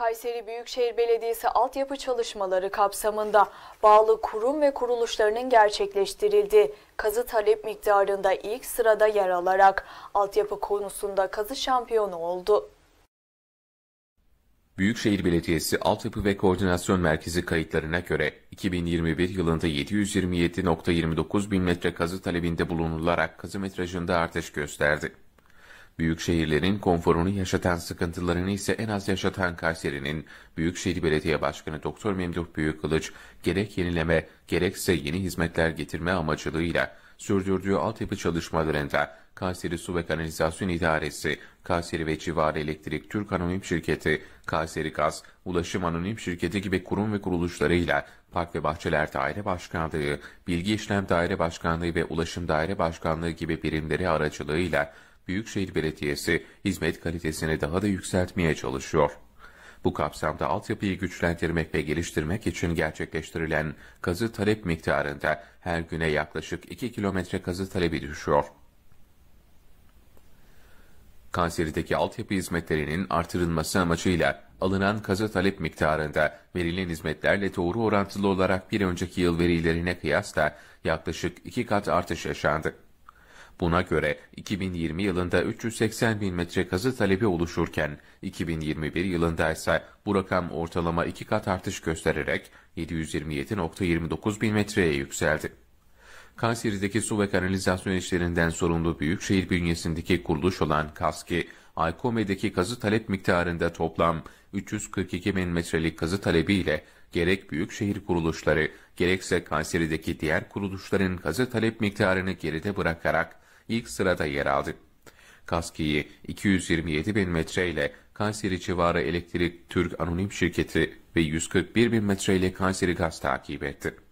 Kayseri Büyükşehir Belediyesi altyapı çalışmaları kapsamında bağlı kurum ve kuruluşlarının gerçekleştirildiği kazı talep miktarında ilk sırada yer alarak altyapı konusunda kazı şampiyonu oldu. Büyükşehir Belediyesi Altyapı ve Koordinasyon Merkezi kayıtlarına göre 2021 yılında 727.29 bin metre kazı talebinde bulunularak kazı metrajında artış gösterdi. Büyük şehirlerin konforunu yaşatan sıkıntılarını ise en az yaşatan Kayseri'nin Büyükşehir Belediye Başkanı Doktor Memduh Büyükkılıç gerek yenileme gerekse yeni hizmetler getirme amacılığıyla sürdürdüğü altyapı çalışmalarında Kayseri Su ve Kanalizasyon İdaresi, Kayseri ve Civarı Elektrik Türk Anonim Şirketi, Kayseri Gaz, Ulaşım Anonim Şirketi gibi kurum ve kuruluşlarıyla Park ve Bahçeler Daire Başkanlığı, Bilgi İşlem Daire Başkanlığı ve Ulaşım Daire Başkanlığı gibi birimleri aracılığıyla Büyükşehir Belediyesi hizmet kalitesini daha da yükseltmeye çalışıyor. Bu kapsamda altyapıyı güçlendirmek ve geliştirmek için gerçekleştirilen kazı talep miktarında her güne yaklaşık 2 kilometre kazı talebi düşüyor. Kayseri'deki altyapı hizmetlerinin artırılması amacıyla alınan kazı talep miktarında verilen hizmetlerle doğru orantılı olarak bir önceki yıl verilerine kıyasla yaklaşık iki kat artış yaşandı. Buna göre 2020 yılında 380 bin metre kazı talebi oluşurken 2021 yılında ise bu rakam ortalama iki kat artış göstererek 727.29 bin metreye yükseldi. Kayseri'deki su ve kanalizasyon işlerinden sorumlu büyükşehir bünyesindeki kuruluş olan KASKİ, Aykome'deki kazı talep miktarında toplam 342 bin metrelik kazı talebiyle gerek büyükşehir kuruluşları gerekse Kayseri'deki diğer kuruluşların kazı talep miktarını geride bırakarak ilk sırada yer aldı. Kaski'yi 227 bin metre ile Kayseri civarı elektrik Türk Anonim Şirketi ve 141 bin metre ile Kayseri Gaz takip etti.